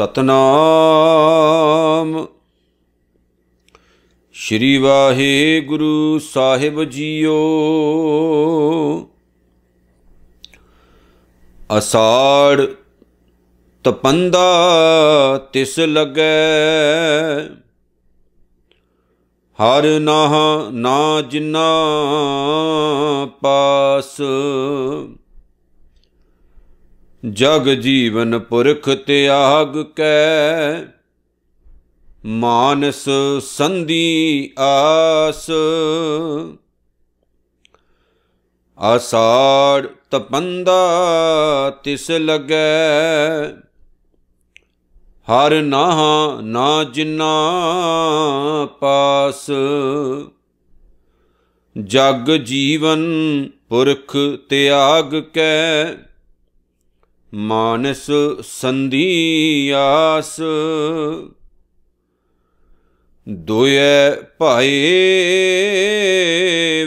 ਸਤਨਾਮ ਸ਼੍ਰੀ ਵਾਹਿਗੁਰੂ ਸਾਹਿਬ ਜੀਓ ਅਸਾੜ ਤਪੰਦਾ ਤਿਸ ਲਗੈ ਹਰ ਨਾ ਨਾ ਜਿਨਾ ਪਾਸ ਜਗ ਜੀਵਨ ਪੁਰਖ ਤਿਆਗ ਕੈ ਮਾਨਸ ਸੰਧੀ ਆਸ ਅਸਾੜ ਤਪੰਦਾ ਤਿਸ ਲਗੈ ਹਰ ਨਾ ਨਾ ਜਿਨਾ ਪਾਸ ਜਗ ਜੀਵਨ ਪੁਰਖ ਤਿਆਗ ਕੈ ਮਾਨਸ ਸੰਧੀਆਸ ਦੁਇ ਭਾਏ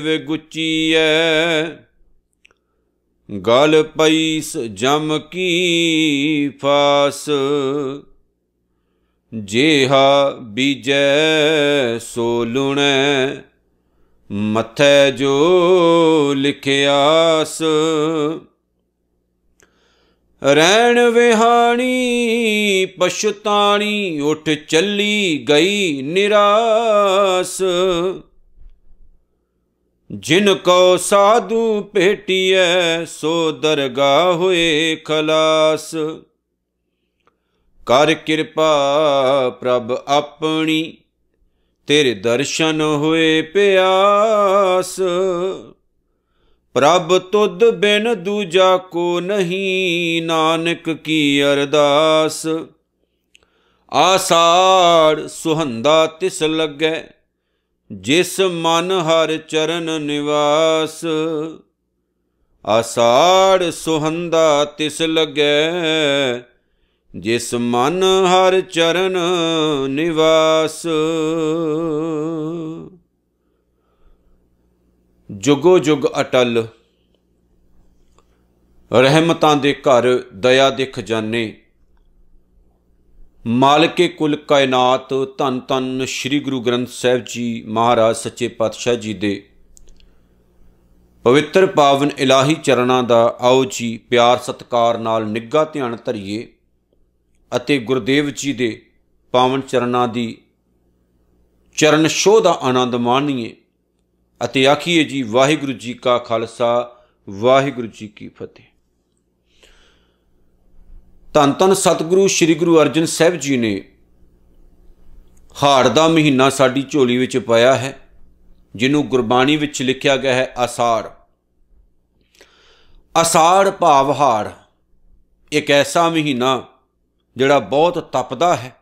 ਵੇ ਗੁਚੀਐ ਗਲ ਪਈਸ ਜਮ ਕੀ ਫਾਸ ਜੇਹਾ ਬੀਜੈ ਸੋ ਲੁਣੈ ਮਥੈ ਜੋ ਲਿਖਿਆਸ ਰਹਿਣ ਵਿਹਾਣੀ ਪਛਤਾਣੀ ਉੱਠ ਚੱਲੀ ਗਈ ਨਿਰਾਸ ਜਿਨ ਕੋ ਸਾਧੂ ਭੇਟੀਐ ਸੋ ਦਰਗਾ ਹੋਏ ਖਲਾਸ ਕਰ ਕਿਰਪਾ ਪ੍ਰਭ ਆਪਣੀ ਤੇਰੇ ਦਰਸ਼ਨ ਹੋਏ ਪਿਆਸ ਪ੍ਰਭ ਤੁਧ ਬਿਨ ਦੂਜਾ ਕੋ ਨਹੀਂ ਨਾਨਕ ਕੀ ਅਰਦਾਸ ਆਸਾੜ ਸੁਹੰਦਾ ਤਿਸ ਲੱਗੈ ਜਿਸ ਮਨ ਹਰ ਚਰਨ ਨਿਵਾਸ ਆਸਾੜ ਸੁਹੰਦਾ ਤਿਸ ਲੱਗੈ ਜਿਸ ਮਨ ਹਰ ਚਰਨ ਨਿਵਾਸ ਜੁਗੋ ਜੁਗ ਅਟਲ ਰਹਿਮਤਾਂ ਦੇ ਘਰ ਦਇਆ ਦੇ ਖਜ਼ਾਨੇ ਮਾਲਕੇ ਕੁਲ ਕਾਇਨਾਤ ਧੰਨ ਧੰਨ ਸ੍ਰੀ ਗੁਰੂ ਗ੍ਰੰਥ ਸਾਹਿਬ ਜੀ ਮਹਾਰਾਜ ਸੱਚੇ ਪਾਤਸ਼ਾਹ ਜੀ ਦੇ ਪਵਿੱਤਰ ਪਾਵਨ ਇਲਾਹੀ ਚਰਣਾ ਦਾ ਆਓ ਜੀ ਪਿਆਰ ਸਤਕਾਰ ਨਾਲ ਨਿੱਗਾ ਧਿਆਨ ਧਰਿਏ ਅਤੇ ਗੁਰਦੇਵ ਜੀ ਦੇ ਪਾਵਨ ਚਰਣਾ ਦੀ ਚਰਨ ਸ਼ੋਹ ਦਾ ਆਨੰਦ ਮਾਣੀਏ ਅਤੇ ਆਖੀਏ ਜੀ ਵਾਹਿਗੁਰੂ ਜੀ ਕਾ ਖਾਲਸਾ ਵਾਹਿਗੁਰੂ ਜੀ ਕੀ ਫਤਿਹ ਧੰਨ ਧੰਨ ਸਤਿਗੁਰੂ ਸ੍ਰੀ ਗੁਰੂ ਅਰਜਨ ਸਾਹਿਬ ਜੀ ਨੇ ਹਾੜ ਦਾ ਮਹੀਨਾ ਸਾਡੀ ਝੋਲੀ ਵਿੱਚ ਪਾਇਆ ਹੈ ਜਿਹਨੂੰ ਗੁਰਬਾਣੀ ਵਿੱਚ ਲਿਖਿਆ ਗਿਆ ਹੈ ਅਸਾੜ ਅਸਾੜ ਭਾਵ ਹਾੜ ਇੱਕ ਐਸਾ ਮਹੀਨਾ ਜਿਹੜਾ ਬਹੁਤ ਤਪਦਾ ਹੈ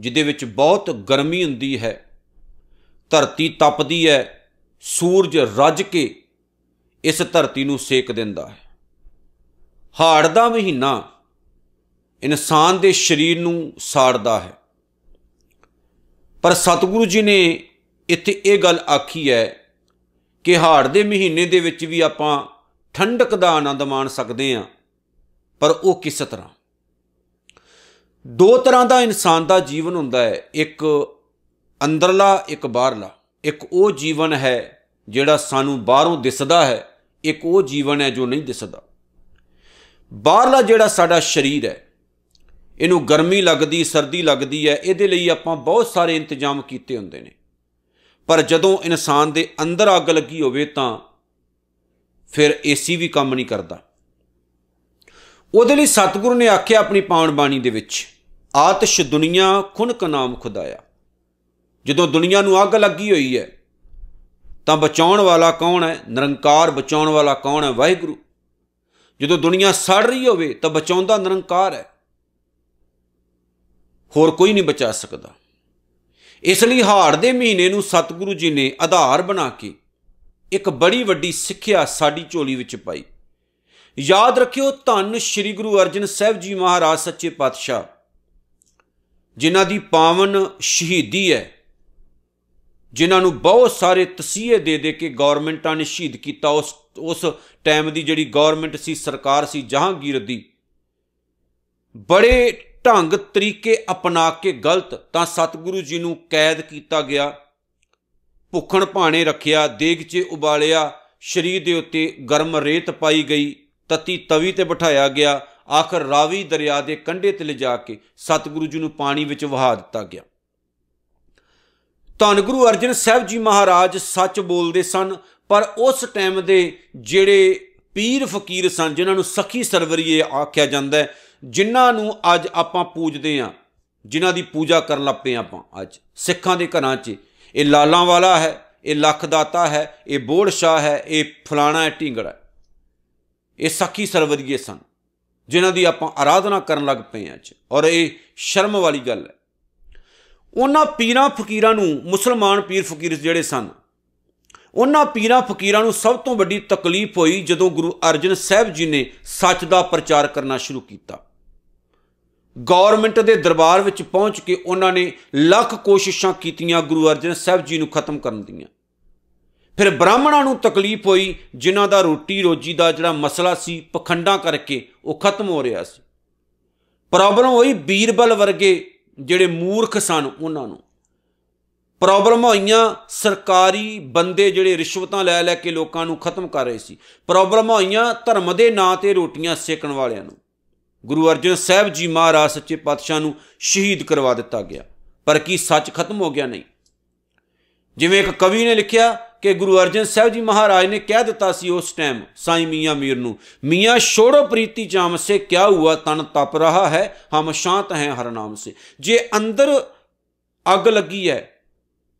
ਜਿਦੇ ਵਿੱਚ ਬਹੁਤ ਗਰਮੀ ਹੁੰਦੀ ਹੈ ਧਰਤੀ ਤਪਦੀ ਹੈ ਸੂਰਜ ਰੱਜ ਕੇ ਇਸ ਧਰਤੀ ਨੂੰ ਸੇਕ ਦਿੰਦਾ ਹੈ ਹਾੜ ਦਾ ਮਹੀਨਾ ਇਨਸਾਨ ਦੇ ਸਰੀਰ ਨੂੰ ਸਾੜਦਾ ਹੈ ਪਰ ਸਤਿਗੁਰੂ ਜੀ ਨੇ ਇੱਥੇ ਇਹ ਗੱਲ ਆਖੀ ਹੈ ਕਿ ਹਾੜ ਦੇ ਮਹੀਨੇ ਦੇ ਵਿੱਚ ਵੀ ਆਪਾਂ ਠੰਡਕ ਦਾ ਆਨੰਦ ਮਾਣ ਸਕਦੇ ਹਾਂ ਪਰ ਉਹ ਕਿਸ ਤਰ੍ਹਾਂ ਦੋ ਤਰ੍ਹਾਂ ਦਾ ਇਨਸਾਨ ਦਾ ਜੀਵਨ ਹੁੰਦਾ ਹੈ ਇੱਕ ਅੰਦਰਲਾ ਇੱਕ ਬਾਹਰਲਾ ਇੱਕ ਉਹ ਜੀਵਨ ਹੈ ਜਿਹੜਾ ਸਾਨੂੰ ਬਾਹਰੋਂ ਦਿਸਦਾ ਹੈ ਇੱਕ ਉਹ ਜੀਵਨ ਹੈ ਜੋ ਨਹੀਂ ਦਿਸਦਾ ਬਾਹਰਲਾ ਜਿਹੜਾ ਸਾਡਾ ਸਰੀਰ ਹੈ ਇਹਨੂੰ ਗਰਮੀ ਲੱਗਦੀ ਸਰਦੀ ਲੱਗਦੀ ਹੈ ਇਹਦੇ ਲਈ ਆਪਾਂ ਬਹੁਤ ਸਾਰੇ ਇੰਤਜ਼ਾਮ ਕੀਤੇ ਹੁੰਦੇ ਨੇ ਪਰ ਜਦੋਂ ਇਨਸਾਨ ਦੇ ਅੰਦਰ ਅੱਗ ਲੱਗੀ ਹੋਵੇ ਤਾਂ ਫਿਰ ਏਸੀ ਵੀ ਕੰਮ ਨਹੀਂ ਕਰਦਾ ਉਹਦੇ ਲਈ ਸਤਿਗੁਰੂ ਨੇ ਆਖਿਆ ਆਪਣੀ ਪਾਵਨ ਬਾਣੀ ਦੇ ਵਿੱਚ ਆਤਿਸ਼ ਦੁਨੀਆ ਖੁਨਕ ਨਾਮ ਖੁਦਾਇਆ ਜਦੋਂ ਦੁਨੀਆ ਨੂੰ ਅੱਗ ਲੱਗੀ ਹੋਈ ਹੈ ਤਾਂ ਬਚਾਉਣ ਵਾਲਾ ਕੌਣ ਹੈ ਨਿਰੰਕਾਰ ਬਚਾਉਣ ਵਾਲਾ ਕੌਣ ਹੈ ਵਾਹਿਗੁਰੂ ਜਦੋਂ ਦੁਨੀਆ ਸੜ ਰਹੀ ਹੋਵੇ ਤਾਂ ਬਚਾਉਂਦਾ ਨਿਰੰਕਾਰ ਹੈ ਹੋਰ ਕੋਈ ਨਹੀਂ ਬਚਾ ਸਕਦਾ ਇਸ ਲਈ ਹਾੜ ਦੇ ਮਹੀਨੇ ਨੂੰ ਸਤਿਗੁਰੂ ਜੀ ਨੇ ਆਧਾਰ ਬਣਾ ਕੇ ਇੱਕ ਬੜੀ ਵੱਡੀ ਸਿੱਖਿਆ ਸਾਡੀ ਝੋਲੀ ਵਿੱਚ ਪਾਈ ਯਾਦ ਰੱਖਿਓ ਧੰਨ ਸ੍ਰੀ ਗੁਰੂ ਅਰਜਨ ਸਾਹਿਬ ਜੀ ਮਹਾਰਾਜ ਸੱਚੇ ਪਾਤਸ਼ਾਹ ਜਿਨ੍ਹਾਂ ਦੀ ਪਾਵਨ ਸ਼ਹੀਦੀ ਹੈ ਜਿਨ੍ਹਾਂ ਨੂੰ ਬਹੁਤ ਸਾਰੇ ਤਸੀਹੇ ਦੇ ਦੇ ਕੇ ਗਵਰਨਮੈਂਟਾਂ ਨੇ ਸ਼ਹੀਦ ਕੀਤਾ ਉਸ ਉਸ ਟਾਈਮ ਦੀ ਜਿਹੜੀ ਗਵਰਨਮੈਂਟ ਸੀ ਸਰਕਾਰ ਸੀ ਜਹਾਂਗੀਰ ਦੀ ਬੜੇ ਢੰਗ ਤਰੀਕੇ ਅਪਣਾ ਕੇ ਗਲਤ ਤਾਂ ਸਤਿਗੁਰੂ ਜੀ ਨੂੰ ਕੈਦ ਕੀਤਾ ਗਿਆ ਭੁੱਖਣ ਭਾਣੇ ਰੱਖਿਆ ਦੇਗ 'ਚ ਉਬਾਲਿਆ ਸ਼ਰੀਰ ਦੇ ਉੱਤੇ ਗਰਮ ਰੇਤ ਪਾਈ ਗਈ ਤਤੀ ਤਵੀ ਤੇ ਬਿਠਾਇਆ ਗਿਆ ਆਖਰ ਰਾਵੀ ਦਰਿਆ ਦੇ ਕੰਢੇ ਤੇ ਲਿਜਾ ਕੇ ਸਤਿਗੁਰੂ ਜੀ ਨੂੰ ਪਾਣੀ ਵਿੱਚ ਵਹਾ ਦਿੱਤਾ ਗਿਆ ਧੰਨ ਗੁਰੂ ਅਰਜਨ ਸਾਹਿਬ ਜੀ ਮਹਾਰਾਜ ਸੱਚ ਬੋਲਦੇ ਸਨ ਪਰ ਉਸ ਟਾਈਮ ਦੇ ਜਿਹੜੇ ਪੀਰ ਫਕੀਰ ਸਨ ਜਿਨ੍ਹਾਂ ਨੂੰ ਸਖੀ ਸਰਵਰੀਏ ਆਖਿਆ ਜਾਂਦਾ ਹੈ ਜਿਨ੍ਹਾਂ ਨੂੰ ਅੱਜ ਆਪਾਂ ਪੂਜਦੇ ਆਂ ਜਿਨ੍ਹਾਂ ਦੀ ਪੂਜਾ ਕਰਨ ਲੱਪੇ ਆਪਾਂ ਅੱਜ ਸਿੱਖਾਂ ਦੇ ਘਰਾਂ 'ਚ ਇਹ ਲਾਲਾਂ ਵਾਲਾ ਹੈ ਇਹ ਲੱਖ ਦਾਤਾ ਹੈ ਇਹ ਬੋੜ ਸ਼ਾਹ ਹੈ ਇਹ ਫਲਾਣਾ ਹੈ ਢਿੰਗੜਾ ਇਹ ਸਖੀ ਸਰਵਰੀਏ ਸਨ ਜਿਨ੍ਹਾਂ ਦੀ ਆਪਾਂ ਆਰਾਧਨਾ ਕਰਨ ਲੱਗ ਪਏ ਆਂ ਅੱਜ ਔਰ ਇਹ ਸ਼ਰਮ ਵਾਲੀ ਗੱਲ ਹੈ ਉਹਨਾਂ ਪੀਰਾਂ ਫਕੀਰਾਂ ਨੂੰ ਮੁਸਲਮਾਨ ਪੀਰ ਫਕੀਰ ਜਿਹੜੇ ਸਨ ਉਹਨਾਂ ਪੀਰਾਂ ਫਕੀਰਾਂ ਨੂੰ ਸਭ ਤੋਂ ਵੱਡੀ ਤਕਲੀਫ ਹੋਈ ਜਦੋਂ ਗੁਰੂ ਅਰਜਨ ਸਾਹਿਬ ਜੀ ਨੇ ਸੱਚ ਦਾ ਪ੍ਰਚਾਰ ਕਰਨਾ ਸ਼ੁਰੂ ਕੀਤਾ ਗਵਰਨਮੈਂਟ ਦੇ ਦਰਬਾਰ ਵਿੱਚ ਪਹੁੰਚ ਕੇ ਉਹਨਾਂ ਨੇ ਲੱਖ ਕੋਸ਼ਿਸ਼ਾਂ ਕੀਤੀਆਂ ਗੁਰੂ ਅਰਜਨ ਸਾਹਿਬ ਜੀ ਨੂੰ ਖਤਮ ਕਰਨ ਦੀਆਂ ਫਿਰ ਬ੍ਰਾਹਮਣਾਂ ਨੂੰ ਤਕਲੀਫ ਹੋਈ ਜਿਨ੍ਹਾਂ ਦਾ ਰੋਟੀ ਰੋਜੀ ਦਾ ਜਿਹੜਾ ਮਸਲਾ ਸੀ ਪਖੰਡਾਂ ਕਰਕੇ ਉਹ ਖਤਮ ਹੋ ਰਿਹਾ ਸੀ ਪ੍ਰੋਬਲਮ ਹੋਈ ਬੀਰਬਲ ਵਰਗੇ ਜਿਹੜੇ ਮੂਰਖ ਸਨ ਉਹਨਾਂ ਨੂੰ ਪ੍ਰੋਬਲਮ ਹੋਈਆਂ ਸਰਕਾਰੀ ਬੰਦੇ ਜਿਹੜੇ ਰਿਸ਼ਵਤਾਂ ਲੈ ਲੈ ਕੇ ਲੋਕਾਂ ਨੂੰ ਖਤਮ ਕਰ ਰਹੇ ਸੀ ਪ੍ਰੋਬਲਮ ਹੋਈਆਂ ਧਰਮ ਦੇ ਨਾਂ ਤੇ ਰੋਟੀਆਂ ਸੇਕਣ ਵਾਲਿਆਂ ਨੂੰ ਗੁਰੂ ਅਰਜਨ ਸਾਹਿਬ ਜੀ ਮਹਾਰਾਜ ਸੱਚੇ ਪਾਤਸ਼ਾਹ ਨੂੰ ਸ਼ਹੀਦ ਕਰਵਾ ਦਿੱਤਾ ਗਿਆ ਪਰ ਕੀ ਸੱਚ ਖਤਮ ਹੋ ਗਿਆ ਨਹੀਂ ਜਿਵੇਂ ਇੱਕ ਕਵੀ ਨੇ ਲਿਖਿਆ ਕਿ ਗੁਰੂ ਅਰਜਨ ਸਾਹਿਬ ਜੀ ਮਹਾਰਾਜ ਨੇ ਕਹਿ ਦਿੱਤਾ ਸੀ ਉਸ ਟਾਈਮ ਸਾਈ ਮੀਆਂ ਮੀਰ ਨੂੰ ਮੀਆਂ ਛੋੜੋ ਪ੍ਰੀਤੀ ਚਾਮ ਸੇ ਕਿਆ ਹੁਆ ਤਨ ਤਪ ਰਹਾ ਹੈ ਹਮ ਸ਼ਾਂਤ ਹੈ ਹਰ ਨਾਮ ਸੇ ਜੇ ਅੰਦਰ ਅੱਗ ਲੱਗੀ ਹੈ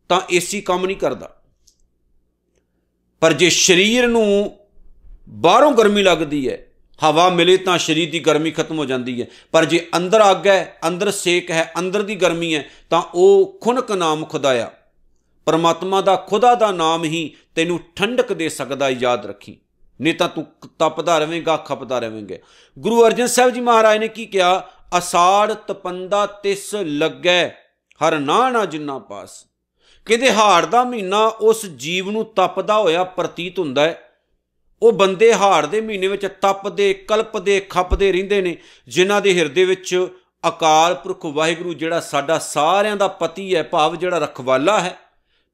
ਤਾਂ ਏਸੀ ਕੰਮ ਨਹੀਂ ਕਰਦਾ ਪਰ ਜੇ ਸਰੀਰ ਨੂੰ ਬਾਹਰੋਂ ਗਰਮੀ ਲੱਗਦੀ ਹੈ ਹਵਾ ਮਿਲੇ ਤਾਂ ਸਰੀਰ ਦੀ ਗਰਮੀ ਖਤਮ ਹੋ ਜਾਂਦੀ ਹੈ ਪਰ ਜੇ ਅੰਦਰ ਅੱਗ ਹੈ ਅੰਦਰ ਸੇਕ ਹੈ ਅੰਦਰ ਦੀ ਗਰਮੀ ਹੈ ਤਾਂ ਉਹ ਖੁਨਕ ਨਾਮ ਖੁਦਾਇਆ ਪਰਮਾਤਮਾ ਦਾ ਖੁਦਾ ਦਾ ਨਾਮ ਹੀ ਤੈਨੂੰ ਠੰਡਕ ਦੇ ਸਕਦਾ ਯਾਦ ਰੱਖੀ ਨਹੀਂ ਤਾਂ ਤੂੰ ਤਪਦਾ ਰਵੇਂਗਾ ਖਪਦਾ ਰਵੇਂਗਾ ਗੁਰੂ ਅਰਜਨ ਸਾਹਿਬ ਜੀ ਮਹਾਰਾਜ ਨੇ ਕੀ ਕਿਹਾ ਅਸਾੜ ਤਪੰਦਾ ਤਿਸ ਲੱਗੈ ਹਰ ਨਾ ਨਾ ਜਿੰਨਾ ਪਾਸ ਕਿਤੇ ਹਾੜ ਦਾ ਮਹੀਨਾ ਉਸ ਜੀਵ ਨੂੰ ਤਪਦਾ ਹੋਇਆ ਪ੍ਰਤੀਤ ਹੁੰਦਾ ਹੈ ਉਹ ਬੰਦੇ ਹਾੜ ਦੇ ਮਹੀਨੇ ਵਿੱਚ ਤਪਦੇ ਕਲਪਦੇ ਖੱਪਦੇ ਰਹਿੰਦੇ ਨੇ ਜਿਨ੍ਹਾਂ ਦੇ ਹਿਰਦੇ ਵਿੱਚ ਅਕਾਲ ਪੁਰਖ ਵਾਹਿਗੁਰੂ ਜਿਹੜਾ ਸਾਡਾ ਸਾਰਿਆਂ ਦਾ ਪਤੀ ਹੈ ਭਾਵ ਜਿਹੜਾ ਰਖਵਾਲਾ ਹੈ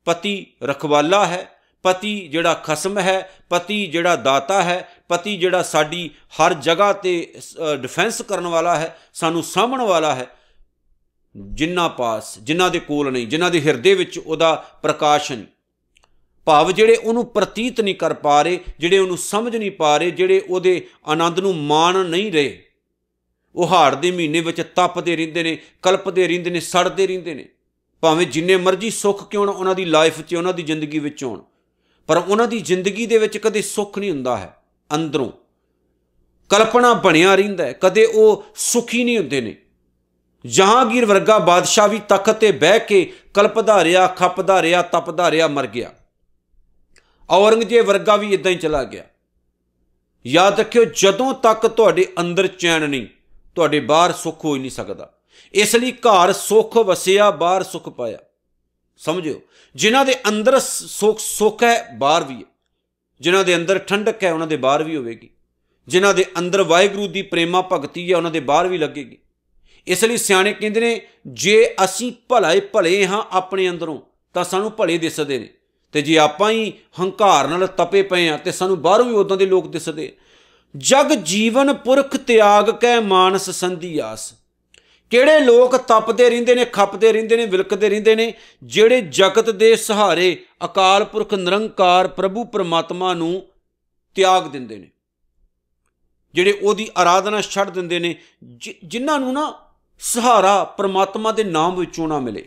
ਪਤੀ ਰਖਵਾਲਾ ਹੈ ਪਤੀ ਜਿਹੜਾ ਖਸਮ ਹੈ ਪਤੀ ਜਿਹੜਾ ਦਾਤਾ ਹੈ ਪਤੀ ਜਿਹੜਾ ਸਾਡੀ ਹਰ ਜਗ੍ਹਾ ਤੇ ਡਿਫੈਂਸ ਕਰਨ ਵਾਲਾ ਹੈ ਸਾਨੂੰ ਸਾਹਮਣ ਵਾਲਾ ਹੈ ਜਿਨ੍ਹਾਂ ਪਾਸ ਜਿਨ੍ਹਾਂ ਦੇ ਕੋਲ ਨਹੀਂ ਜਿਨ੍ਹਾਂ ਦੇ ਹਿਰਦੇ ਵਿੱਚ ਉਹਦਾ ਪ੍ਰਕਾਸ਼ਨ ਭਾਵ ਜਿਹੜੇ ਉਹਨੂੰ ਪ੍ਰਤੀਤ ਨਹੀਂ ਕਰ ਪਾ ਰਹੇ ਜਿਹੜੇ ਉਹਨੂੰ ਸਮਝ ਨਹੀਂ ਪਾ ਰਹੇ ਜਿਹੜੇ ਉਹਦੇ ਆਨੰਦ ਨੂੰ ਮਾਣ ਨਹੀਂ ਰਹੇ ਉਹ ਹਾੜ ਦੇ ਮਹੀਨੇ ਵਿੱਚ ਤਪਦੇ ਰਹਿੰਦੇ ਨੇ ਕਲਪਦੇ ਰਹਿੰਦੇ ਨੇ ਸੜਦੇ ਰਹਿੰਦੇ ਨੇ ਭਾਵੇਂ ਜਿੰਨੇ ਮਰਜ਼ੀ ਸੁੱਖ ਕਿਉਂ ਨਾ ਉਹਨਾਂ ਦੀ ਲਾਈਫ 'ਚ ਉਹਨਾਂ ਦੀ ਜ਼ਿੰਦਗੀ ਵਿੱਚ ਹੋਣ ਪਰ ਉਹਨਾਂ ਦੀ ਜ਼ਿੰਦਗੀ ਦੇ ਵਿੱਚ ਕਦੇ ਸੁੱਖ ਨਹੀਂ ਹੁੰਦਾ ਹੈ ਅੰਦਰੋਂ ਕਲਪਨਾ ਬਣਿਆ ਰਹਿੰਦਾ ਹੈ ਕਦੇ ਉਹ ਸੁਖੀ ਨਹੀਂ ਹੁੰਦੇ ਨੇ ਜਹਾਂਗੀਰ ਵਰਗਾ ਬਾਦਸ਼ਾਹ ਵੀ ਤਖਤ ਤੇ ਬਹਿ ਕੇ ਕਲਪਦਾ ਰਿਆ ਖੱਪਦਾ ਰਿਆ ਤਪਦਾ ਰਿਆ ਮਰ ਗਿਆ ਔਰੰਗਜ਼ੇਬ ਵਰਗਾ ਵੀ ਇਦਾਂ ਹੀ ਚਲਾ ਗਿਆ ਯਾਦ ਰੱਖਿਓ ਜਦੋਂ ਤੱਕ ਤੁਹਾਡੇ ਅੰਦਰ ਚੈਨ ਨਹੀਂ ਤੁਹਾਡੇ ਬਾਹਰ ਸੁੱਖ ਹੋ ਹੀ ਨਹੀਂ ਸਕਦਾ ਇਸ ਲਈ ਘਰ ਸੁਖ ਵਸਿਆ ਬਾਹਰ ਸੁਖ ਪਾਇਆ ਸਮਝਿਓ ਜਿਨ੍ਹਾਂ ਦੇ ਅੰਦਰ ਸੁਖ ਸੁਖ ਹੈ ਬਾਹਰ ਵੀ ਹੈ ਜਿਨ੍ਹਾਂ ਦੇ ਅੰਦਰ ਠੰਡਕ ਹੈ ਉਹਨਾਂ ਦੇ ਬਾਹਰ ਵੀ ਹੋਵੇਗੀ ਜਿਨ੍ਹਾਂ ਦੇ ਅੰਦਰ ਵਾਹਿਗੁਰੂ ਦੀ ਪ੍ਰੇਮਾ ਭਗਤੀ ਹੈ ਉਹਨਾਂ ਦੇ ਬਾਹਰ ਵੀ ਲੱਗੇਗੀ ਇਸ ਲਈ ਸਿਆਣੇ ਕਹਿੰਦੇ ਨੇ ਜੇ ਅਸੀਂ ਭਲਾਏ ਭਲੇ ਹਾਂ ਆਪਣੇ ਅੰਦਰੋਂ ਤਾਂ ਸਾਨੂੰ ਭਲੇ ਦਿਸਦੇ ਨੇ ਤੇ ਜੇ ਆਪਾਂ ਹੀ ਹੰਕਾਰ ਨਾਲ ਤਪੇ ਪਏ ਆ ਤੇ ਸਾਨੂੰ ਬਾਹਰੋਂ ਵੀ ਉਦਾਂ ਦੇ ਲੋਕ ਦਿਸਦੇ ਜਗ ਜੀਵਨ ਪੁਰਖ ਤਿਆਗ ਕੈ ਮਾਨਸ ਸੰਧੀ ਆਸ ਕਿਹੜੇ ਲੋਕ ਤਪਦੇ ਰਹਿੰਦੇ ਨੇ ਖੱਪਦੇ ਰਹਿੰਦੇ ਨੇ ਵਿਲਕਦੇ ਰਹਿੰਦੇ ਨੇ ਜਿਹੜੇ ਜਗਤ ਦੇ ਸਹਾਰੇ ਅਕਾਲ ਪੁਰਖ ਨਿਰੰਕਾਰ ਪ੍ਰਭੂ ਪਰਮਾਤਮਾ ਨੂੰ ਤਿਆਗ ਦਿੰਦੇ ਨੇ ਜਿਹੜੇ ਉਹਦੀ ਆਰਾਧਨਾ ਛੱਡ ਦਿੰਦੇ ਨੇ ਜਿਨ੍ਹਾਂ ਨੂੰ ਨਾ ਸਹਾਰਾ ਪਰਮਾਤਮਾ ਦੇ ਨਾਮ ਵਿੱਚੋਂ ਨਾ ਮਿਲੇ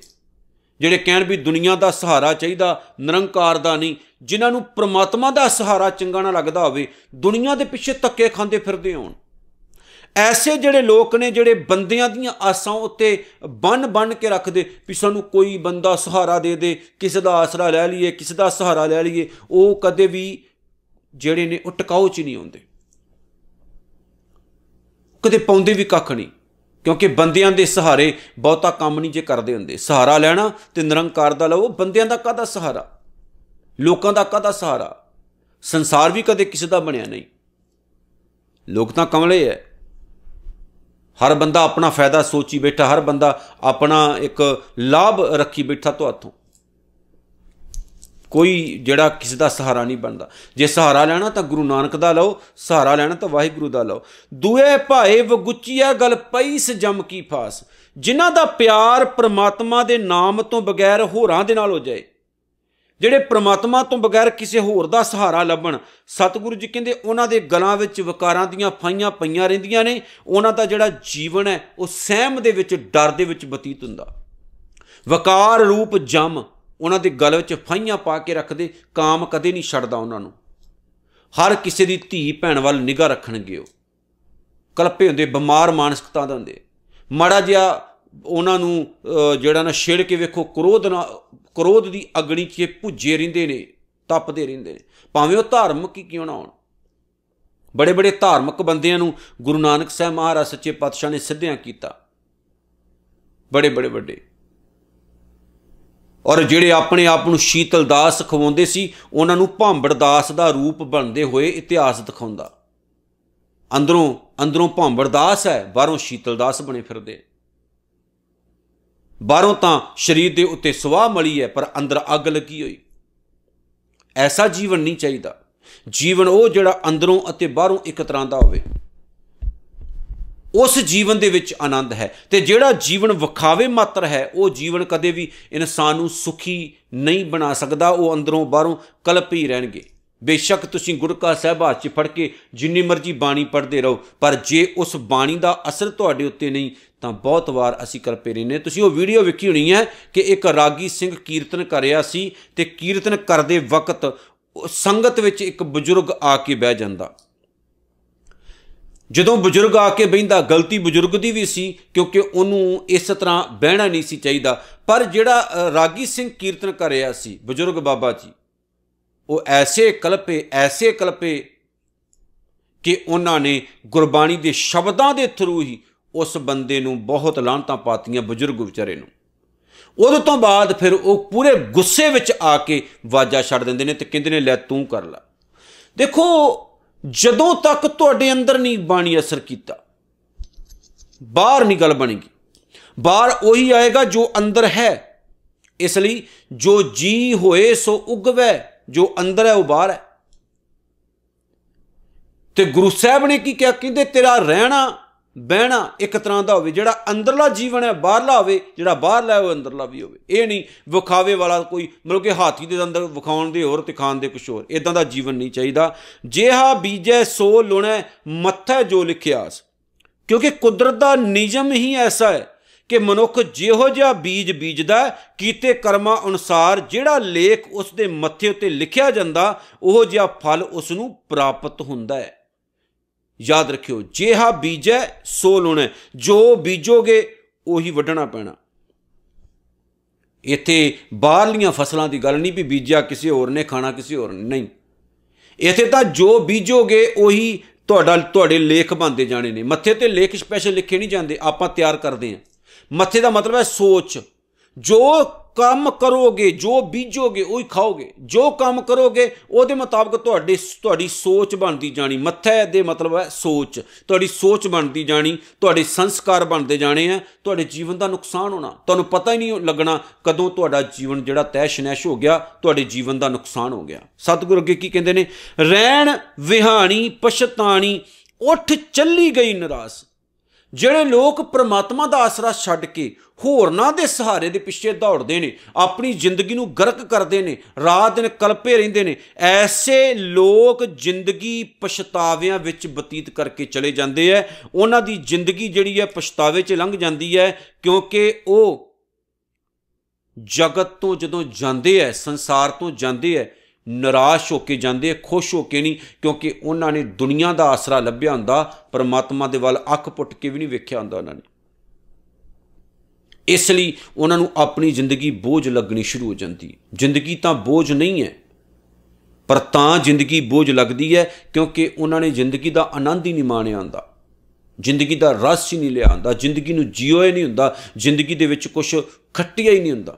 ਜਿਹੜੇ ਕਹਿਣ ਵੀ ਦੁਨੀਆ ਦਾ ਸਹਾਰਾ ਚਾਹੀਦਾ ਨਿਰੰਕਾਰ ਦਾ ਨਹੀਂ ਜਿਨ੍ਹਾਂ ਨੂੰ ਪਰਮਾਤਮਾ ਦਾ ਸਹਾਰਾ ਚੰਗਾ ਨਾ ਲੱਗਦਾ ਹੋਵੇ ਦੁਨੀਆ ਦੇ ਪਿੱਛੇ ਧੱਕੇ ਖਾਂਦੇ ਫਿਰਦੇ ਹੋਣ ਐਸੇ ਜਿਹੜੇ ਲੋਕ ਨੇ ਜਿਹੜੇ ਬੰਦਿਆਂ ਦੀਆਂ ਆਸਾਂ ਉੱਤੇ ਬੰਨ-ਬੰਨ ਕੇ ਰੱਖਦੇ ਵੀ ਸਾਨੂੰ ਕੋਈ ਬੰਦਾ ਸਹਾਰਾ ਦੇ ਦੇ ਕਿਸੇ ਦਾ ਆਸਰਾ ਲੈ ਲਈਏ ਕਿਸੇ ਦਾ ਸਹਾਰਾ ਲੈ ਲਈਏ ਉਹ ਕਦੇ ਵੀ ਜਿਹੜੇ ਨੇ ਉਹ ਚ ਨਹੀਂ ਹੁੰਦੇ ਕਦੇ ਪਾਉਂਦੇ ਵੀ ਕੱਖ ਨਹੀਂ ਕਿਉਂਕਿ ਬੰਦਿਆਂ ਦੇ ਸਹਾਰੇ ਬਹੁਤਾ ਕੰਮ ਨਹੀਂ ਜੇ ਕਰਦੇ ਹੁੰਦੇ ਸਹਾਰਾ ਲੈਣਾ ਤੇ ਨਿਰੰਕਾਰ ਦਾ ਲਓ ਬੰਦਿਆਂ ਦਾ ਕਾਹਦਾ ਸਹਾਰਾ ਲੋਕਾਂ ਦਾ ਕਾਹਦਾ ਸਹਾਰਾ ਸੰਸਾਰ ਵੀ ਕਦੇ ਕਿਸੇ ਦਾ ਬਣਿਆ ਨਹੀਂ ਲੋਕ ਤਾਂ ਕਮਲੇ ਐ ਹਰ ਬੰਦਾ ਆਪਣਾ ਫਾਇਦਾ ਸੋਚੀ ਬੈਠਾ ਹਰ ਬੰਦਾ ਆਪਣਾ ਇੱਕ ਲਾਭ ਰੱਖੀ ਬੈਠਾ ਤੁਹਾਤੋਂ ਕੋਈ ਜਿਹੜਾ ਕਿਸੇ ਦਾ ਸਹਾਰਾ ਨਹੀਂ ਬਣਦਾ ਜੇ ਸਹਾਰਾ ਲੈਣਾ ਤਾਂ ਗੁਰੂ ਨਾਨਕ ਦਾ ਲਓ ਸਹਾਰਾ ਲੈਣਾ ਤਾਂ ਵਾਹਿਗੁਰੂ ਦਾ ਲਓ ਦੂਏ ਭਾਏ ਵਗੁੱਚੀਆ ਗਲ ਪੈਸ ਜਮ ਕੀ ਫਾਸ ਜਿਨ੍ਹਾਂ ਦਾ ਪਿਆਰ ਪ੍ਰਮਾਤਮਾ ਦੇ ਨਾਮ ਤੋਂ ਬਗੈਰ ਹੋਰਾਂ ਦੇ ਨਾਲ ਹੋ ਜਾਏ ਜਿਹੜੇ ਪ੍ਰਮਾਤਮਾ ਤੋਂ ਬਗੈਰ ਕਿਸੇ ਹੋਰ ਦਾ ਸਹਾਰਾ ਲੱਭਣ ਸਤਿਗੁਰੂ ਜੀ ਕਹਿੰਦੇ ਉਹਨਾਂ ਦੇ ਗਲਾਂ ਵਿੱਚ ਵਿਕਾਰਾਂ ਦੀਆਂ ਫਾਈਆਂ ਪਈਆਂ ਰਹਿੰਦੀਆਂ ਨੇ ਉਹਨਾਂ ਦਾ ਜਿਹੜਾ ਜੀਵਨ ਹੈ ਉਹ ਸਹਿਮ ਦੇ ਵਿੱਚ ਡਰ ਦੇ ਵਿੱਚ ਬਤੀਤ ਹੁੰਦਾ ਵਿਕਾਰ ਰੂਪ ਜਮ ਉਹਨਾਂ ਦੇ ਗਲ ਵਿੱਚ ਫਾਈਆਂ ਪਾ ਕੇ ਰੱਖਦੇ ਕਾਮ ਕਦੇ ਨਹੀਂ ਛੱਡਦਾ ਉਹਨਾਂ ਨੂੰ ਹਰ ਕਿਸੇ ਦੀ ਧੀ ਭੈਣ ਵੱਲ ਨਿਗਾਹ ਰੱਖਣਗੇ ਉਹ ਕਲਪੇ ਹੁੰਦੇ ਬਿਮਾਰ ਮਾਨਸਿਕਤਾ ਦੇ ਹੁੰਦੇ ਮਾੜਾ ਜਿਹਾ ਉਹਨਾਂ ਨੂੰ ਜਿਹੜਾ ਨਾ ਛੇੜ ਕੇ ਵੇਖੋ ਕ੍ਰੋਧ ਨਾਲ ਕ੍ਰੋਧ ਦੀ ਅਗਣੀ 'ਚ ਭੁੱਜੇ ਰਹਿੰਦੇ ਨੇ ਤਪਦੇ ਰਹਿੰਦੇ ਨੇ ਭਾਵੇਂ ਉਹ ਧਾਰਮਿਕ ਹੀ ਕਿਉਂ ਨਾ ਹੋਣ ਬੜੇ ਬੜੇ ਧਾਰਮਿਕ ਬੰਦਿਆਂ ਨੂੰ ਗੁਰੂ ਨਾਨਕ ਸਾਹਿਬ ਮਹਾਰਾਜ ਸੱਚੇ ਪਾਤਸ਼ਾਹ ਨੇ ਸਿੱਧਿਆਂ ਕੀਤਾ ਬੜੇ ਬੜੇ ਵੱਡੇ ਔਰ ਜਿਹੜੇ ਆਪਣੇ ਆਪ ਨੂੰ ਸ਼ੀਤਲ ਦਾਸ ਖਵਾਉਂਦੇ ਸੀ ਉਹਨਾਂ ਨੂੰ ਭਾਂਬੜ ਦਾਸ ਦਾ ਰੂਪ ਬਣਦੇ ਹੋਏ ਇਤਿਹਾਸ ਦਿਖਾਉਂਦਾ ਅੰਦਰੋਂ ਅੰਦਰੋਂ ਭਾਂਬੜ ਦਾਸ ਹੈ ਬਾਹਰੋਂ ਸ਼ੀਤਲ ਦਾਸ ਬਣੇ ਫਿਰਦੇ ਬਾਹਰੋਂ ਤਾਂ ਸਰੀਰ ਦੇ ਉੱਤੇ ਸਵਾਹ ਮਲੀ ਹੈ ਪਰ ਅੰਦਰ ਅੱਗ ਲੱਗੀ ਹੋਈ ਐਸਾ ਜੀਵਨ ਨਹੀਂ ਚਾਹੀਦਾ ਜੀਵਨ ਉਹ ਜਿਹੜਾ ਅੰਦਰੋਂ ਅਤੇ ਬਾਹਰੋਂ ਇੱਕ ਤਰ੍ਹਾਂ ਦਾ ਹੋਵੇ ਉਸ ਜੀਵਨ ਦੇ ਵਿੱਚ ਆਨੰਦ ਹੈ ਤੇ ਜਿਹੜਾ ਜੀਵਨ ਵਿਖਾਵੇ ਮਾਤਰ ਹੈ ਉਹ ਜੀਵਨ ਕਦੇ ਵੀ ਇਨਸਾਨ ਨੂੰ ਸੁਖੀ ਨਹੀਂ ਬਣਾ ਸਕਦਾ ਉਹ ਅੰਦਰੋਂ ਬਾਹਰੋਂ ਕਲਪ ਹੀ ਰਹਿਣਗੇ ਬੇਸ਼ੱਕ ਤੁਸੀਂ ਗੁਰਕਾ ਸਾਹਿਬਾ ਚ ਫੜ ਕੇ ਜਿੰਨੀ ਮਰਜ਼ੀ ਬਾਣੀ ਪੜ੍ਹਦੇ ਰਹੋ ਪਰ ਜੇ ਉਸ ਬਾਣੀ ਦਾ ਅਸਰ ਤੁਹਾਡੇ ਉੱਤੇ ਨਹੀਂ ਤਾਂ ਬਹੁਤ ਵਾਰ ਅਸੀਂ ਰਹੇ ਨੇ ਤੁਸੀਂ ਉਹ ਵੀਡੀਓ ਵੇਖੀ ਹੋਣੀ ਹੈ ਕਿ ਇੱਕ ਰਾਗੀ ਸਿੰਘ ਕੀਰਤਨ ਕਰ ਰਿਹਾ ਸੀ ਤੇ ਕੀਰਤਨ ਕਰਦੇ ਵਕਤ ਸੰਗਤ ਵਿੱਚ ਇੱਕ ਬਜ਼ੁਰਗ ਆ ਕੇ ਬਹਿ ਜਾਂਦਾ ਜਦੋਂ ਬਜ਼ੁਰਗ ਆ ਕੇ ਬਹਿੰਦਾ ਗਲਤੀ ਬਜ਼ੁਰਗ ਦੀ ਵੀ ਸੀ ਕਿਉਂਕਿ ਉਹਨੂੰ ਇਸ ਤਰ੍ਹਾਂ ਬਹਿਣਾ ਨਹੀਂ ਸੀ ਚਾਹੀਦਾ ਪਰ ਜਿਹੜਾ ਰਾਗੀ ਸਿੰਘ ਕੀਰਤਨ ਕਰ ਰਿਹਾ ਸੀ ਬਜ਼ੁਰਗ ਬਾਬਾ ਜੀ ਉਹ ਐਸੇ ਕਲਪੇ ਐਸੇ ਕਲਪੇ ਕਿ ਉਹਨਾਂ ਨੇ ਗੁਰਬਾਣੀ ਦੇ ਸ਼ਬਦਾਂ ਦੇ ਥਰੂ ਹੀ ਉਸ ਬੰਦੇ ਨੂੰ ਬਹੁਤ ਲਾਂਤਾਂ ਪਾਤੀਆਂ ਬਜ਼ੁਰਗ ਵਿਚਾਰੇ ਨੂੰ ਉਦੋਂ ਤੋਂ ਬਾਅਦ ਫਿਰ ਉਹ ਪੂਰੇ ਗੁੱਸੇ ਵਿੱਚ ਆ ਕੇ ਵਾਜਾ ਛੱਡ ਦਿੰਦੇ ਨੇ ਤੇ ਕਹਿੰਦੇ ਨੇ ਲੈ ਤੂੰ ਕਰ ਲੈ ਦੇਖੋ ਜਦੋਂ ਤੱਕ ਤੁਹਾਡੇ ਅੰਦਰ ਨਹੀਂ ਬਾਣੀ ਅਸਰ ਕੀਤਾ ਬਾਹਰ ਨਹੀਂ ਗੱਲ ਬਣੇਗੀ ਬਾਹਰ ਉਹੀ ਆਏਗਾ ਜੋ ਅੰਦਰ ਹੈ ਇਸ ਲਈ ਜੋ ਜੀ ਹੋਏ ਸੋ ਉਗਵੇ ਜੋ ਅੰਦਰ ਹੈ ਉਹ ਬਾਹਰ ਹੈ ਤੇ ਗੁਰੂ ਸਾਹਿਬ ਨੇ ਕੀ ਕਿਹਾ ਕਹਿੰਦੇ ਤੇਰਾ ਰਹਿਣਾ ਬਹਿਣਾ ਇੱਕ ਤਰ੍ਹਾਂ ਦਾ ਹੋਵੇ ਜਿਹੜਾ ਅੰਦਰਲਾ ਜੀਵਨ ਹੈ ਬਾਹਰਲਾ ਹੋਵੇ ਜਿਹੜਾ ਬਾਹਰਲਾ ਉਹ ਅੰਦਰਲਾ ਵੀ ਹੋਵੇ ਇਹ ਨਹੀਂ ਵਿਖਾਵੇ ਵਾਲਾ ਕੋਈ ਮਤਲਬ ਕਿ ਹਾਥੀ ਦੇ ਅੰਦਰ ਵਿਖਾਉਣ ਦੇ ਹੋਰ ਤੇ ਖਾਣ ਦੇ ਕੁਝ ਹੋਰ ਇਦਾਂ ਦਾ ਜੀਵਨ ਨਹੀਂ ਚਾਹੀਦਾ ਜਿਹਾ ਬੀਜੈ ਸੋ ਲੁਣੈ ਮੱਥੇ ਜੋ ਲਿਖਿਆਸ ਕਿਉਂਕਿ ਕੁਦਰਤ ਦਾ ਨਿਯਮ ਹੀ ਐਸਾ ਹੈ ਕਿ ਮਨੁੱਖ ਜਿਹੋ ਜਿਹਾ ਬੀਜ ਬੀਜਦਾ ਕੀਤੇ ਕਰਮਾਂ ਅਨੁਸਾਰ ਜਿਹੜਾ ਲੇਖ ਉਸ ਦੇ ਮੱਥੇ ਉੱਤੇ ਲਿਖਿਆ ਜਾਂਦਾ ਉਹ ਜਿਹਾ ਫਲ ਉਸ ਨੂੰ ਪ੍ਰਾਪਤ ਹੁੰਦਾ ਹੈ ਯਾਦ ਰੱਖਿਓ ਜਿਹਾ ਬੀਜੈ ਸੋ ਲੁਣੈ ਜੋ ਬੀਜੋਗੇ ਉਹੀ ਵਢਣਾ ਪੈਣਾ ਇੱਥੇ ਬਾਹਰਲੀਆਂ ਫਸਲਾਂ ਦੀ ਗੱਲ ਨਹੀਂ ਵੀ ਬੀਜਿਆ ਕਿਸੇ ਹੋਰ ਨੇ ਖਾਣਾ ਕਿਸੇ ਹੋਰ ਨੇ ਨਹੀਂ ਇੱਥੇ ਤਾਂ ਜੋ ਬੀਜੋਗੇ ਉਹੀ ਤੁਹਾਡਾ ਤੁਹਾਡੇ ਲੇਖ ਬੰਦੇ ਜਾਣੇ ਨੇ ਮੱਥੇ ਤੇ ਲੇਖ ਸਪੈਸ਼ਲ ਲਿਖੇ ਨਹੀਂ ਜਾਂਦੇ ਆਪਾਂ ਤਿਆਰ ਕਰਦੇ ਆ ਮੱਥੇ ਦਾ ਮਤਲਬ ਹੈ ਸੋਚ ਜੋ ਕੰਮ ਕਰੋਗੇ ਜੋ ਬੀਜੋਗੇ ਉਹੀ ਖਾਓਗੇ ਜੋ ਕੰਮ ਕਰੋਗੇ ਉਹਦੇ ਮੁਤਾਬਕ ਤੁਹਾਡੇ ਤੁਹਾਡੀ ਸੋਚ ਬਣਦੀ ਜਾਣੀ ਮੱਥੇ ਦੇ ਮਤਲਬ ਹੈ ਸੋਚ ਤੁਹਾਡੀ ਸੋਚ ਬਣਦੀ ਜਾਣੀ ਤੁਹਾਡੇ ਸੰਸਕਾਰ ਬਣਦੇ ਜਾਣੇ ਆ ਤੁਹਾਡੇ ਜੀਵਨ ਦਾ ਨੁਕਸਾਨ ਹੋਣਾ ਤੁਹਾਨੂੰ ਪਤਾ ਹੀ ਨਹੀਂ ਲੱਗਣਾ ਕਦੋਂ ਤੁਹਾਡਾ ਜੀਵਨ ਜਿਹੜਾ ਤੈਸ਼-ਨੈਸ਼ ਹੋ ਗਿਆ ਤੁਹਾਡੇ ਜੀਵਨ ਦਾ ਨੁਕਸਾਨ ਹੋ ਗਿਆ ਸਤਿਗੁਰੂ ਅੱਗੇ ਕੀ ਕਹਿੰਦੇ ਨੇ ਰਹਿਣ ਵਿਹਾਣੀ ਪਛਤਾਣੀ ਉੱਠ ਚੱਲੀ ਗਈ ਨਰਾਸ ਜਿਹੜੇ ਲੋਕ ਪ੍ਰਮਾਤਮਾ ਦਾ ਆਸਰਾ ਛੱਡ ਕੇ ਹੋਰਨਾਂ ਦੇ ਸਹਾਰੇ ਦੇ ਪਿੱਛੇ ਦੌੜਦੇ ਨੇ ਆਪਣੀ ਜ਼ਿੰਦਗੀ ਨੂੰ ਗਰਕ ਕਰਦੇ ਨੇ ਰਾਤ ਦਿਨ ਕਲਪੇ ਰਹਿੰਦੇ ਨੇ ਐਸੇ ਲੋਕ ਜ਼ਿੰਦਗੀ ਪਛਤਾਵਿਆਂ ਵਿੱਚ ਬਤੀਤ ਕਰਕੇ ਚਲੇ ਜਾਂਦੇ ਐ ਉਹਨਾਂ ਦੀ ਜ਼ਿੰਦਗੀ ਜਿਹੜੀ ਹੈ ਪਛਤਾਵੇ 'ਚ ਲੰਘ ਜਾਂਦੀ ਹੈ ਕਿਉਂਕਿ ਉਹ ਜਗਤ ਤੋਂ ਜਦੋਂ ਜਾਂਦੇ ਐ ਸੰਸਾਰ ਤੋਂ ਜਾਂਦੇ ਐ ਨਿਰਾਸ਼ ਹੋ ਕੇ ਜਾਂਦੇ ਆ ਖੁਸ਼ ਹੋ ਕੇ ਨਹੀਂ ਕਿਉਂਕਿ ਉਹਨਾਂ ਨੇ ਦੁਨੀਆ ਦਾ ਆਸਰਾ ਲੱਭਿਆ ਹੁੰਦਾ ਪਰਮਾਤਮਾ ਦੇ ਵੱਲ ਅੱਖ ਪੁੱਟ ਕੇ ਵੀ ਨਹੀਂ ਵੇਖਿਆ ਹੁੰਦਾ ਉਹਨਾਂ ਨੇ ਇਸ ਲਈ ਉਹਨਾਂ ਨੂੰ ਆਪਣੀ ਜ਼ਿੰਦਗੀ ਬੋਝ ਲੱਗਣੀ ਸ਼ੁਰੂ ਹੋ ਜਾਂਦੀ ਜ਼ਿੰਦਗੀ ਤਾਂ ਬੋਝ ਨਹੀਂ ਹੈ ਪਰ ਤਾਂ ਜ਼ਿੰਦਗੀ ਬੋਝ ਲੱਗਦੀ ਹੈ ਕਿਉਂਕਿ ਉਹਨਾਂ ਨੇ ਜ਼ਿੰਦਗੀ ਦਾ ਆਨੰਦ ਹੀ ਨਹੀਂ ਮਾਣਿਆ ਹੁੰਦਾ ਜ਼ਿੰਦਗੀ ਦਾ ਰਸ ਹੀ ਨਹੀਂ ਲਿਆ ਹੁੰਦਾ ਜ਼ਿੰਦਗੀ ਨੂੰ ਜਿਉ ਹੀ ਨਹੀਂ ਹੁੰਦਾ ਜ਼ਿੰਦਗੀ ਦੇ ਵਿੱਚ ਕੁਝ ਖੱਟਿਆ ਹੀ ਨਹੀਂ ਹੁੰਦਾ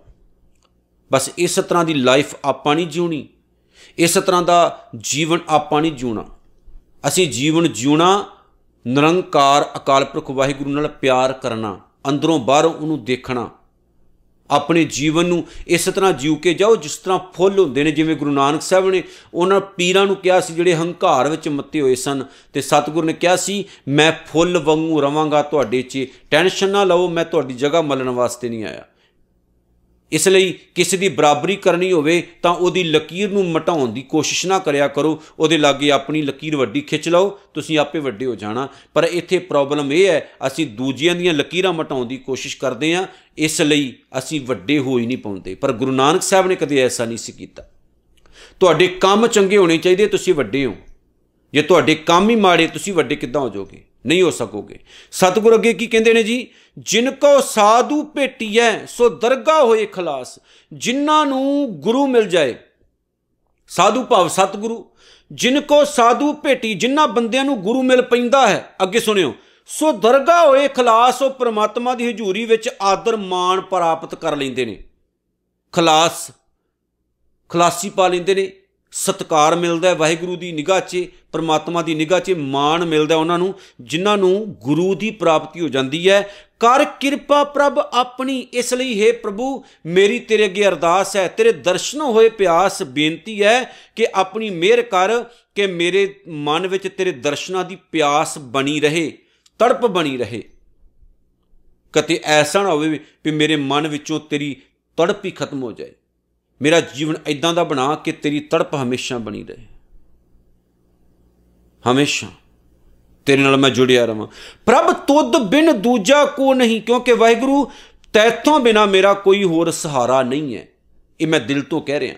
ਬਸ ਇਸ ਤਰ੍ਹਾਂ ਦੀ ਲਾਈਫ ਆਪਾਂ ਨਹੀਂ ਜਿਉਣੀ ਇਸ ਤਰ੍ਹਾਂ ਦਾ ਜੀਵਨ ਆਪਾਂ ਨਹੀਂ ਜਿਉਣਾ ਅਸੀਂ ਜੀਵਨ ਜਿਉਣਾ ਨਿਰੰਕਾਰ ਅਕਾਲ ਪੁਰਖ ਵਾਹਿਗੁਰੂ ਨਾਲ ਪਿਆਰ ਕਰਨਾ ਅੰਦਰੋਂ ਬਾਹਰੋਂ ਉਹਨੂੰ ਦੇਖਣਾ ਆਪਣੇ ਜੀਵਨ ਨੂੰ ਇਸ ਤਰ੍ਹਾਂ ਜੀਉ ਕੇ ਜਾਓ ਜਿਸ ਤਰ੍ਹਾਂ ਫੁੱਲ ਹੁੰਦੇ ਨੇ ਜਿਵੇਂ ਗੁਰੂ ਨਾਨਕ ਸਾਹਿਬ ਨੇ ਉਹਨਾਂ ਪੀਰਾਂ ਨੂੰ ਕਿਹਾ ਸੀ ਜਿਹੜੇ ਹੰਕਾਰ ਵਿੱਚ ਮੱਤੇ ਹੋਏ ਸਨ ਤੇ ਸਤਿਗੁਰ ਨੇ ਕਿਹਾ ਸੀ ਮੈਂ ਫੁੱਲ ਵਾਂਗੂ ਰਵਾਂਗਾ ਤੁਹਾਡੇ 'ਚ ਟੈਨਸ਼ਨ ਨਾ ਲਓ ਮੈਂ ਤੁਹਾਡੀ ਜਗ੍ਹਾ ਮਲਣ ਵਾਸਤੇ ਨਹੀਂ ਆਇਆ ਇਸ ਲਈ ਕਿਸੇ ਦੀ ਬਰਾਬਰੀ ਕਰਨੀ ਹੋਵੇ ਤਾਂ ਉਹਦੀ ਲਕੀਰ ਨੂੰ ਮਟਾਉਣ ਦੀ ਕੋਸ਼ਿਸ਼ ਨਾ ਕਰਿਆ ਕਰੋ ਉਹਦੇ ਲਾਗੇ ਆਪਣੀ ਲਕੀਰ ਵੱਡੀ ਖਿੱਚ ਲਓ ਤੁਸੀਂ ਆਪੇ ਵੱਡੇ ਹੋ ਜਾਣਾ ਪਰ ਇੱਥੇ ਪ੍ਰੋਬਲਮ ਇਹ ਹੈ ਅਸੀਂ ਦੂਜਿਆਂ ਦੀਆਂ ਲਕੀਰਾਂ ਮਟਾਉਣ ਦੀ ਕੋਸ਼ਿਸ਼ ਕਰਦੇ ਹਾਂ ਇਸ ਲਈ ਅਸੀਂ ਵੱਡੇ ਹੋ ਹੀ ਨਹੀਂ ਪਾਉਂਦੇ ਪਰ ਗੁਰੂ ਨਾਨਕ ਸਾਹਿਬ ਨੇ ਕਦੇ ਐਸਾ ਨਹੀਂ ਸੀ ਕੀਤਾ ਤੁਹਾਡੇ ਕੰਮ ਚੰਗੇ ਹੋਣੇ ਚਾਹੀਦੇ ਤੁਸੀਂ ਵੱਡੇ ਹੋ ਜੇ ਤੁਹਾਡੇ ਕੰਮ ਹੀ ਮਾੜੇ ਤੁਸੀਂ ਵੱਡੇ ਕਿੱਦਾਂ ਹੋ ਜਾਓਗੇ ਨਹੀਂ ਹੋ ਸਕੋਗੇ ਸਤਿਗੁਰ ਅੱਗੇ ਕੀ ਕਹਿੰਦੇ ਨੇ ਜੀ ਜਿਨ ਕੋ ਸਾਧੂ ਭੇਟੀਐ ਸੋ ਦਰਗਾ ਹੋਏ ਖਲਾਸ ਜਿਨ੍ਹਾਂ ਨੂੰ ਗੁਰੂ ਮਿਲ ਜਾਏ ਸਾਧੂ ਭਾਵ ਸਤਿਗੁਰੂ ਜਿਨ ਕੋ ਸਾਧੂ ਭੇਟੀ ਜਿਨ੍ਹਾਂ ਬੰਦਿਆਂ ਨੂੰ ਗੁਰੂ ਮਿਲ ਪੈਂਦਾ ਹੈ ਅੱਗੇ ਸੁਣਿਓ ਸੋ ਦਰਗਾ ਹੋਏ ਖਲਾਸ ਉਹ ਪ੍ਰਮਾਤਮਾ ਦੀ ਹਜ਼ੂਰੀ ਵਿੱਚ ਆਦਰ ਮਾਣ ਪ੍ਰਾਪਤ ਕਰ ਲੈਂਦੇ ਨੇ ਖਲਾਸ ਖਲਾਸੀ ਪਾ ਲੈਂਦੇ ਨੇ ਸਤਕਾਰ ਮਿਲਦਾ ਹੈ ਵਾਹਿਗੁਰੂ ਦੀ ਨਿਗਾਹ 'ਚ ਪਰਮਾਤਮਾ ਦੀ ਨਿਗਾਹ 'ਚ ਮਾਣ ਮਿਲਦਾ ਉਹਨਾਂ ਨੂੰ ਜਿਨ੍ਹਾਂ ਨੂੰ ਗੁਰੂ ਦੀ ਪ੍ਰਾਪਤੀ ਹੋ ਜਾਂਦੀ ਹੈ ਕਰ ਕਿਰਪਾ ਪ੍ਰਭ ਆਪਣੀ ਇਸ ਲਈ ਹੈ ਪ੍ਰਭੂ ਮੇਰੀ ਤੇਰੇ ਅੱਗੇ ਅਰਦਾਸ ਹੈ ਤੇਰੇ ਦਰਸ਼ਨ ਹੋਏ ਪਿਆਸ ਬੇਨਤੀ ਹੈ ਕਿ ਆਪਣੀ ਮਿਹਰ ਕਰ ਕਿ ਮੇਰੇ ਮਨ ਵਿੱਚ ਤੇਰੇ ਦਰਸ਼ਨਾਂ ਦੀ ਪਿਆਸ ਬਣੀ ਰਹੇ ਤੜਪ ਬਣੀ ਰਹੇ ਕਤੇ ਐਸਾ ਨਾ ਹੋਵੇ ਵੀ ਮੇਰੇ ਮਨ ਵਿੱਚੋਂ ਤੇਰੀ ਤੜਪ ਹੀ ਖਤਮ ਹੋ ਜਾਏ ਮੇਰਾ ਜੀਵਨ ਇਦਾਂ ਦਾ ਬਣਾ ਕਿ ਤੇਰੀ ਤੜਪ ਹਮੇਸ਼ਾ ਬਣੀ ਰਹੇ ਹਮੇਸ਼ਾ ਤੇਰੇ ਨਾਲ ਮੈਂ ਜੁੜਿਆ ਰਵਾਂ ਪ੍ਰਭ ਤੁਧ ਬਿਨ ਦੂਜਾ ਕੋ ਨਹੀਂ ਕਿਉਂਕਿ ਵਾਹਿਗੁਰੂ ਤੈਥੋਂ ਬਿਨਾ ਮੇਰਾ ਕੋਈ ਹੋਰ ਸਹਾਰਾ ਨਹੀਂ ਹੈ ਇਹ ਮੈਂ ਦਿਲ ਤੋਂ ਕਹਿ ਰਿਹਾ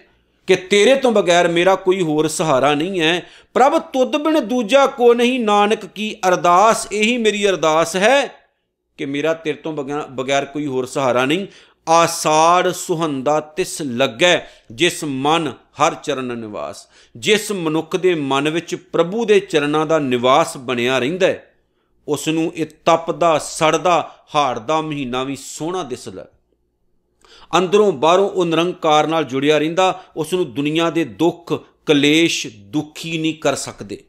ਕਿ ਤੇਰੇ ਤੋਂ ਬਗੈਰ ਮੇਰਾ ਕੋਈ ਹੋਰ ਸਹਾਰਾ ਨਹੀਂ ਹੈ ਪ੍ਰਭ ਤੁਧ ਬਿਨ ਦੂਜਾ ਕੋ ਨਹੀਂ ਨਾਨਕ ਕੀ ਅਰਦਾਸ ਇਹੀ ਮੇਰੀ ਅਰਦਾਸ ਹੈ ਕਿ ਮੇਰਾ ਤੇਰੇ ਤੋਂ ਬਗੈਰ ਕੋਈ ਹੋਰ ਸਹਾਰਾ ਨਹੀਂ ਆਸਾਰ ਸੁਹੰਦਾ ਤਿਸ ਲੱਗੈ ਜਿਸ ਮਨ ਹਰ ਚਰਨ ਨਿਵਾਸ ਜਿਸ ਮਨੁੱਖ ਦੇ ਮਨ ਵਿੱਚ ਪ੍ਰਭੂ ਦੇ ਚਰਨਾਂ ਦਾ ਨਿਵਾਸ ਬਣਿਆ ਰਹਿੰਦਾ ਉਸ ਨੂੰ ਇਹ ਤਪਦਾ ਸੜਦਾ ਹਾਰਦਾ ਮਹੀਨਾ ਵੀ ਸੋਹਣਾ ਦਿਸਦਾ ਅੰਦਰੋਂ ਬਾਹਰੋਂ ਉਹ ਨਿਰੰਕਾਰ ਨਾਲ ਜੁੜਿਆ ਰਹਿੰਦਾ ਉਸ ਨੂੰ ਦੁਨੀਆ ਦੇ ਦੁੱਖ ਕਲੇਸ਼ ਦੁਖੀ ਨਹੀਂ ਕਰ ਸਕਦੇ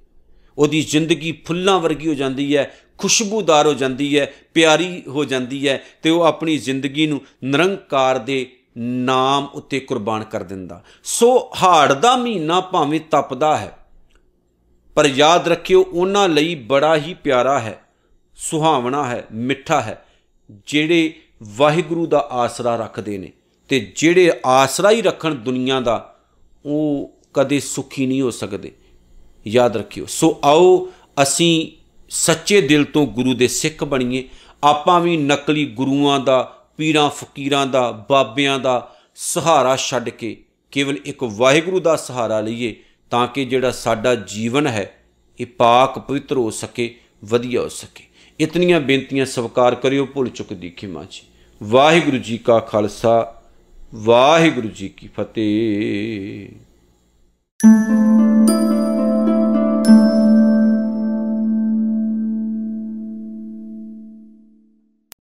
ਉਹਦੀ ਜ਼ਿੰਦਗੀ ਫੁੱਲਾਂ ਵਰਗੀ ਹੋ ਜਾਂਦੀ ਹੈ ਖੁਸ਼ਬੂਦਾਰ ਹੋ ਜਾਂਦੀ ਹੈ ਪਿਆਰੀ ਹੋ ਜਾਂਦੀ ਹੈ ਤੇ ਉਹ ਆਪਣੀ ਜ਼ਿੰਦਗੀ ਨੂੰ ਨਿਰੰਕਾਰ ਦੇ ਨਾਮ ਉੱਤੇ ਕੁਰਬਾਨ ਕਰ ਦਿੰਦਾ ਸੋ ਹਾੜ ਦਾ ਮਹੀਨਾ ਭਾਵੇਂ ਤਪਦਾ ਹੈ ਪਰ ਯਾਦ ਰੱਖਿਓ ਉਹਨਾਂ ਲਈ ਬੜਾ ਹੀ ਪਿਆਰਾ ਹੈ ਸੁਹਾਵਣਾ ਹੈ ਮਿੱਠਾ ਹੈ ਜਿਹੜੇ ਵਾਹਿਗੁਰੂ ਦਾ ਆਸਰਾ ਰੱਖਦੇ ਨੇ ਤੇ ਜਿਹੜੇ ਆਸਰਾ ਹੀ ਰੱਖਣ ਦੁਨੀਆ ਦਾ ਉਹ ਕਦੇ ਸੁਖੀ ਨਹੀਂ ਹੋ ਸਕਦੇ ਯਾਦ ਰੱਖਿਓ ਸੋ ਆਓ ਅਸੀਂ ਸੱਚੇ ਦਿਲ ਤੋਂ ਗੁਰੂ ਦੇ ਸਿੱਖ ਬਣੀਏ ਆਪਾਂ ਵੀ ਨਕਲੀ ਗੁਰੂਆਂ ਦਾ ਪੀਰਾਂ ਫਕੀਰਾਂ ਦਾ ਬਾਬਿਆਂ ਦਾ ਸਹਾਰਾ ਛੱਡ ਕੇ ਕੇਵਲ ਇੱਕ ਵਾਹਿਗੁਰੂ ਦਾ ਸਹਾਰਾ ਲਈਏ ਤਾਂ ਕਿ ਜਿਹੜਾ ਸਾਡਾ ਜੀਵਨ ਹੈ ਇਹ ਪਾਕ ਪਵਿੱਤਰ ਹੋ ਸਕੇ ਵਧੀਆ ਹੋ ਸਕੇ ਇਤਨੀਆਂ ਬੇਨਤੀਆਂ ਸਵਾਰ ਕਰਿਓ ਭੁੱਲ ਚੁੱਕ ਦੀ ਖਿਮਾ ਜੀ ਵਾਹਿਗੁਰੂ ਜੀ ਕਾ ਖਾਲਸਾ ਵਾਹਿਗੁਰੂ ਜੀ ਕੀ ਫਤਿਹ